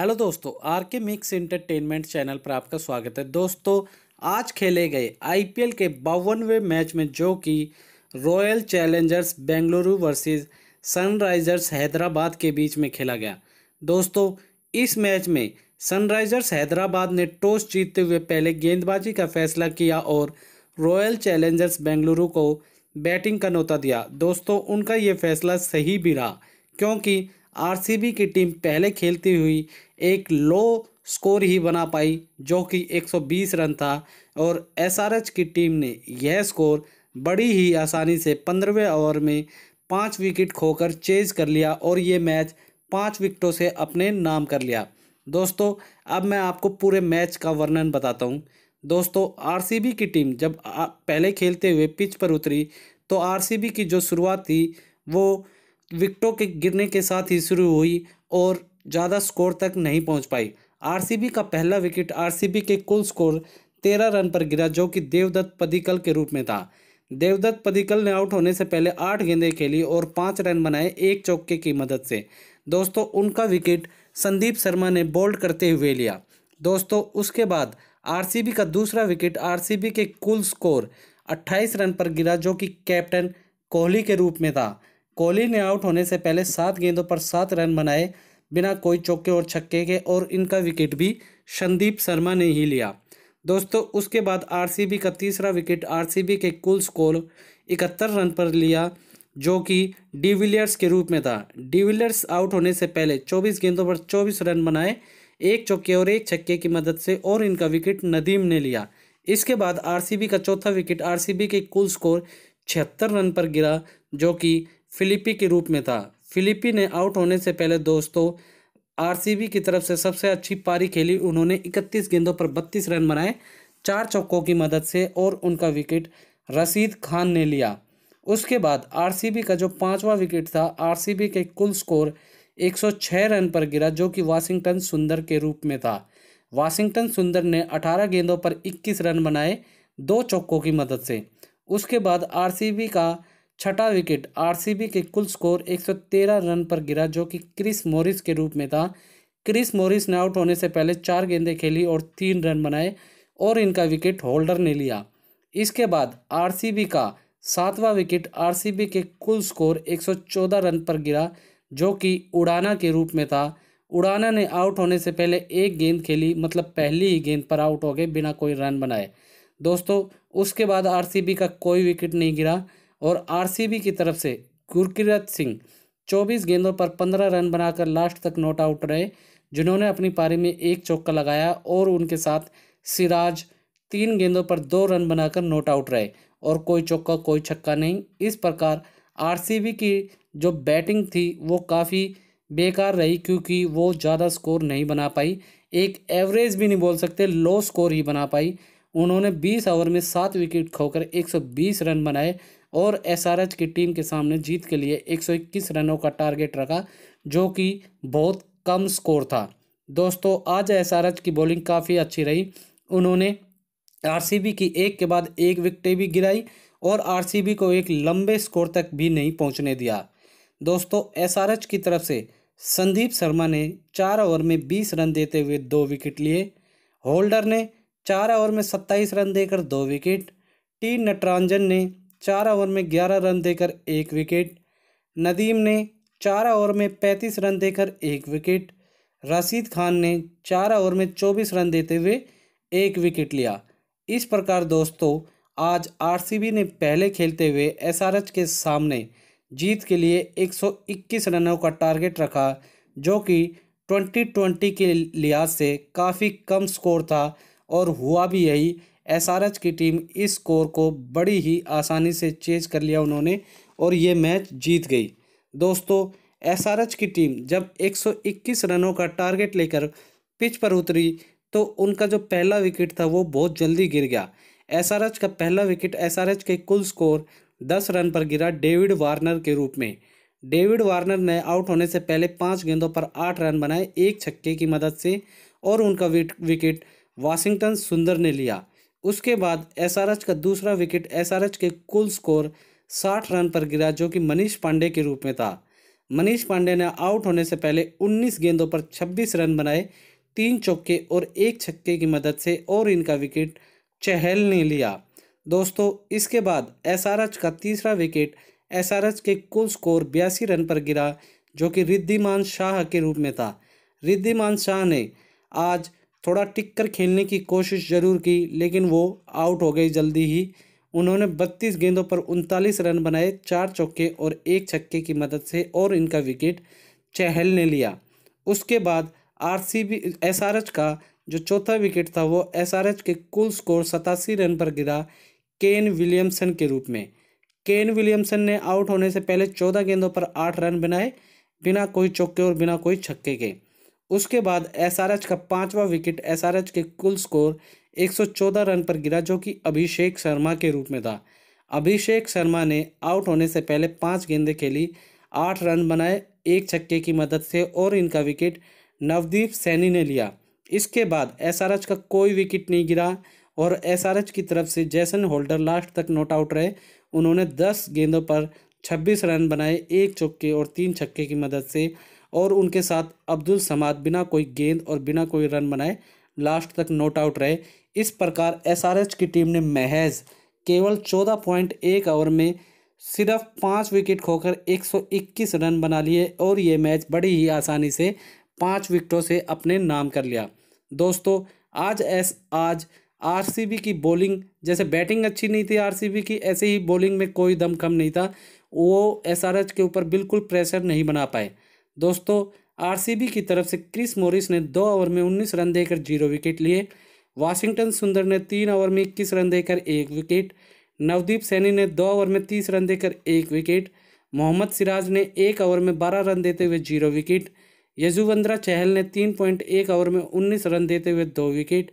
hello दोस्तों are के mix entertainment channel पर आपका स्वागत है दोस्तों आज खेले गए आईपीएल के बावनवे मैच में जो कि Royal Challengers Bengaluru versus Sunrisers Hyderabad के बीच में खेला गया दोस्तों इस मैच में सनराइजर्स हैदराबाद ने टॉस जीतते हुए पहले गेंदबाजी का फैसला किया और रॉयल चैलेंजर्स बेंगलुरु को बैटिंग का नोता दिया दोस्तों उनका ये फैसला सही भी रहा क्योंकि आरसीबी की टीम पहले खेलती हुई एक लो स्कोर ही बना पाई जो कि 120 रन था और एसआरएच की टीम ने यह स्कोर बड़ी ही आसानी से पंद्रहवें ओवर में पाँच विकेट खोकर चेज कर लिया और ये मैच पाँच विकेटों से अपने नाम कर लिया दोस्तों अब मैं आपको पूरे मैच का वर्णन बताता हूँ दोस्तों आरसीबी की टीम जब पहले खेलते हुए पिच पर उतरी तो आरसीबी की जो शुरुआत थी वो विकटों के गिरने के साथ ही शुरू हुई और ज़्यादा स्कोर तक नहीं पहुंच पाई आरसीबी का पहला विकेट आरसीबी के कुल स्कोर तेरह रन पर गिरा जो कि देवदत्त पदिकल के रूप में था देवदत्त पदिकल ने आउट होने से पहले आठ गेंदें खेली और पाँच रन बनाए एक चौके की मदद से दोस्तों उनका विकेट संदीप शर्मा ने बोल्ड करते हुए लिया दोस्तों उसके बाद आरसीबी का दूसरा विकेट आरसीबी के कुल स्कोर 28 रन पर गिरा जो कि कैप्टन कोहली के रूप में था कोहली ने आउट होने से पहले सात गेंदों पर सात रन बनाए बिना कोई चौके और छक्के के और इनका विकेट भी संदीप शर्मा ने ही लिया दोस्तों उसके बाद आरसीबी का तीसरा विकेट आरसीबी के कुल स्कोर इकहत्तर रन पर लिया जो कि डिविलियर्स के रूप में था डिविलियर्स आउट होने से पहले 24 गेंदों पर 24 रन बनाए एक चौके और एक छक्के की मदद से और इनका विकेट नदीम ने लिया इसके बाद आरसीबी का चौथा विकेट आरसीबी के कुल स्कोर छिहत्तर रन पर गिरा जो कि फिलिपी के रूप में था फिलिपी ने आउट होने से पहले दोस्तों आरसीबी की तरफ से सबसे अच्छी पारी खेली उन्होंने 31 गेंदों पर 32 रन बनाए चार चौकों की मदद से और उनका विकेट रसीद खान ने लिया उसके बाद आरसीबी का जो पांचवा विकेट था आरसीबी के कुल स्कोर 106 रन पर गिरा जो कि वाशिंगटन सुंदर के रूप में था वाशिंगटन सुंदर ने 18 गेंदों पर 21 रन बनाए दो चौकों की मदद से उसके बाद आरसीबी का छठा विकेट आरसीबी के कुल स्कोर 113 रन पर गिरा जो कि क्रिस मोरिस के रूप में था क्रिस मोरिस ने आउट होने से पहले चार गेंदें खेली और तीन रन बनाए और इनका विकेट होल्डर ने लिया इसके बाद आरसीबी का सातवां विकेट आरसीबी के कुल स्कोर 114 रन पर गिरा जो कि उड़ाना के रूप में था उड़ाना ने आउट होने से पहले एक गेंद खेली मतलब पहली ही गेंद पर आउट हो गए बिना कोई रन बनाए दोस्तों उसके बाद आरसीबी का कोई विकेट नहीं गिरा और आरसीबी की तरफ से गुरकिरत सिंह 24 गेंदों पर 15 रन बनाकर लास्ट तक नॉट आउट रहे जिन्होंने अपनी पारी में एक चौका लगाया और उनके साथ सिराज तीन गेंदों पर दो रन बनाकर नॉट आउट रहे और कोई चौका कोई छक्का नहीं इस प्रकार आरसीबी की जो बैटिंग थी वो काफ़ी बेकार रही क्योंकि वो ज़्यादा स्कोर नहीं बना पाई एक एवरेज भी नहीं बोल सकते लो स्कोर ही बना पाई उन्होंने 20 ओवर में सात विकेट खोकर 120 रन बनाए और एसआरएच की टीम के सामने जीत के लिए 121 रनों का टारगेट रखा जो कि बहुत कम स्कोर था दोस्तों आज एसआरएच की बॉलिंग काफ़ी अच्छी रही उन्होंने आरसीबी की एक के बाद एक विकटें भी गिराई और आरसीबी को एक लंबे स्कोर तक भी नहीं पहुंचने दिया दोस्तों एसआरएच की तरफ से संदीप शर्मा ने चार ओवर में बीस रन देते हुए दो विकेट लिए होल्डर ने चार ओवर में सत्ताईस रन देकर दो विकेट टी नटरांजन ने चार ओवर में ग्यारह रन देकर एक विकेट नदीम ने चार ओवर में पैंतीस रन देकर एक विकेट राशिद खान ने चार ओवर में चौबीस रन देते हुए एक विकेट लिया इस प्रकार दोस्तों आज आरसीबी ने पहले खेलते हुए एसआरएच के सामने जीत के लिए 121 रनों का टारगेट रखा जो कि 2020 के लिहाज से काफ़ी कम स्कोर था और हुआ भी यही एसआरएच की टीम इस स्कोर को बड़ी ही आसानी से चेज कर लिया उन्होंने और ये मैच जीत गई दोस्तों एसआरएच की टीम जब 121 रनों का टारगेट लेकर पिच पर उतरी तो उनका जो पहला विकेट था वो बहुत जल्दी गिर गया एसआरएच का पहला विकेट एसआरएच के कुल स्कोर दस रन पर गिरा डेविड वार्नर के रूप में डेविड वार्नर ने आउट होने से पहले पाँच गेंदों पर आठ रन बनाए एक छक्के की मदद से और उनका विकेट वाशिंगटन सुंदर ने लिया उसके बाद एसआरएच का दूसरा विकेट एसआरएच के कुल स्कोर 60 रन पर गिरा जो कि मनीष पांडे के रूप में था मनीष पांडे ने आउट होने से पहले 19 गेंदों पर 26 रन बनाए तीन चौके और एक छक्के की मदद से और इनका विकेट चहल ने लिया दोस्तों इसके बाद एसआरएच का तीसरा विकेट एसआरएच के कुल स्कोर बयासी रन पर गिरा जो कि रिद्धिमान शाह के रूप में था रिद्धिमान शाह ने आज थोड़ा टिक कर खेलने की कोशिश जरूर की लेकिन वो आउट हो गई जल्दी ही उन्होंने 32 गेंदों पर उनतालीस रन बनाए चार चौके और एक छक्के की मदद से और इनका विकेट चहल ने लिया उसके बाद आरसीबी एसआरएच का जो चौथा विकेट था वो एसआरएच के कुल स्कोर सतासी रन पर गिरा केन विलियमसन के रूप में केन विलियमसन ने आउट होने से पहले चौदह गेंदों पर आठ रन बनाए बिना कोई चौके और बिना कोई छक्के के उसके बाद एसआरएच का पांचवा विकेट एसआरएच के कुल स्कोर 114 रन पर गिरा जो कि अभिषेक शर्मा के रूप में था अभिषेक शर्मा ने आउट होने से पहले पाँच गेंदें खेली आठ रन बनाए एक छक्के की मदद से और इनका विकेट नवदीप सैनी ने लिया इसके बाद एसआरएच का कोई विकेट नहीं गिरा और एसआरएच की तरफ से जैसन होल्डर लास्ट तक नॉट आउट रहे उन्होंने दस गेंदों पर छब्बीस रन बनाए एक चौके और तीन छक्के की मदद से और उनके साथ अब्दुल समाद बिना कोई गेंद और बिना कोई रन बनाए लास्ट तक नॉट आउट रहे इस प्रकार एसआरएच की टीम ने महज केवल चौदह पॉइंट एक ओवर में सिर्फ पाँच विकेट खोकर एक सौ इक्कीस रन बना लिए और ये मैच बड़ी ही आसानी से पाँच विकेटों से अपने नाम कर लिया दोस्तों आज एस आज आर की बॉलिंग जैसे बैटिंग अच्छी नहीं थी आर की ऐसे ही बॉलिंग में कोई दम कम नहीं था वो एस के ऊपर बिल्कुल प्रेशर नहीं बना पाए दोस्तों आरसीबी की तरफ से क्रिस मोरिस ने दो ओवर में उन्नीस रन देकर जीरो विकेट लिए वाशिंगटन सुंदर ने तीन ओवर में इक्कीस रन देकर एक विकेट नवदीप सैनी ने दो ओवर में तीस रन देकर एक विकेट मोहम्मद सिराज ने एक ओवर में बारह रन देते हुए जीरो विकेट यजुवंद्रा चहल ने तीन पॉइंट एक ओवर में उन्नीस रन देते हुए दो विकेट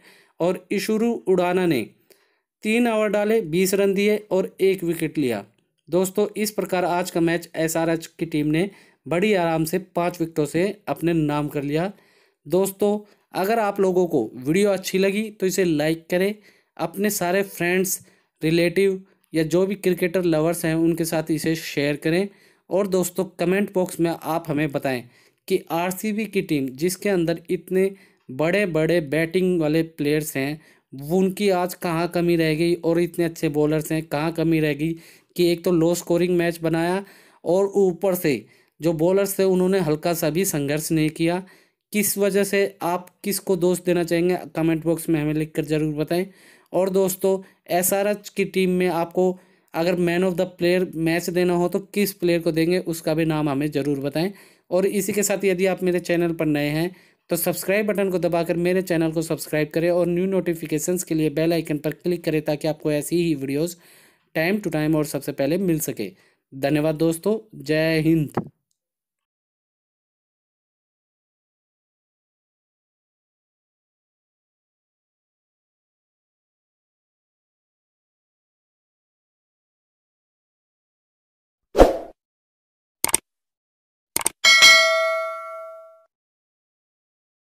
और इशुरु उड़ाना ने तीन ओवर डाले बीस रन दिए और एक विकेट लिया दोस्तों इस प्रकार आज का मैच एसआरएच की टीम ने बड़ी आराम से पाँच विकटों से अपने नाम कर लिया दोस्तों अगर आप लोगों को वीडियो अच्छी लगी तो इसे लाइक करें अपने सारे फ्रेंड्स रिलेटिव या जो भी क्रिकेटर लवर्स हैं उनके साथ इसे शेयर करें और दोस्तों कमेंट बॉक्स में आप हमें बताएं कि आरसीबी की टीम जिसके अंदर इतने बड़े बड़े बैटिंग वाले प्लेयर्स हैं वो उनकी आज कहाँ कमी रह गई और इतने अच्छे बॉलर्स हैं कहाँ कमी रह गई कि एक तो लो स्कोरिंग मैच बनाया और ऊपर से जो बॉलर्स थे उन्होंने हल्का सा भी संघर्ष नहीं किया किस वजह से आप किस को दोष देना चाहेंगे कमेंट बॉक्स में हमें लिख कर ज़रूर बताएं और दोस्तों एस की टीम में आपको अगर man of the player match देना हो तो किस प्लेयर को देंगे उसका भी नाम हमें ज़रूर बताएं और इसी के साथ यदि आप मेरे चैनल पर नए हैं तो सब्सक्राइब बटन को दबाकर मेरे चैनल को सब्सक्राइब करें और न्यू नोटिफिकेशंस के लिए बेल आइकन पर क्लिक करें ताकि आपको ऐसी ही वीडियोस टाइम टू टाइम और सबसे पहले मिल सके धन्यवाद दोस्तों जय हिंद